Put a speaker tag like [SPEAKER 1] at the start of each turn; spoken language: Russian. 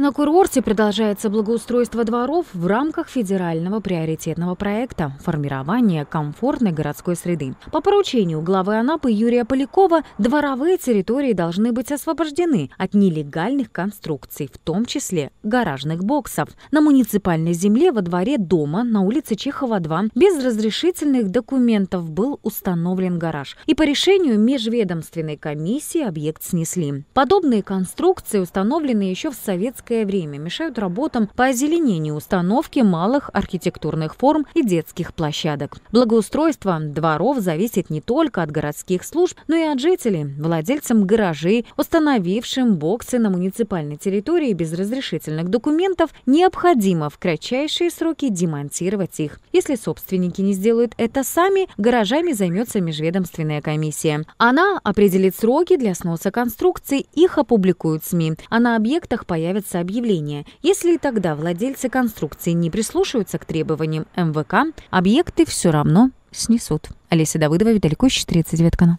[SPEAKER 1] На курорте продолжается благоустройство дворов в рамках федерального приоритетного проекта «Формирование комфортной городской среды». По поручению главы Анапы Юрия Полякова дворовые территории должны быть освобождены от нелегальных конструкций, в том числе гаражных боксов. На муниципальной земле во дворе дома на улице Чехова 2 без разрешительных документов был установлен гараж. И по решению межведомственной комиссии объект снесли. Подобные конструкции установлены еще в советское критическое время мешают работам по озеленению установки малых архитектурных форм и детских площадок. Благоустройство дворов зависит не только от городских служб, но и от жителей, владельцам гаражей, установившим боксы на муниципальной территории без разрешительных документов, необходимо в кратчайшие сроки демонтировать их. Если собственники не сделают это сами, гаражами займется межведомственная комиссия. Она определит сроки для сноса конструкций, их опубликуют СМИ, а на объектах появятся объявление. Если и тогда владельцы конструкции не прислушаются к требованиям МВК, объекты все равно снесут. Олеся Давыдова, Виталий Кущ, 39 канал.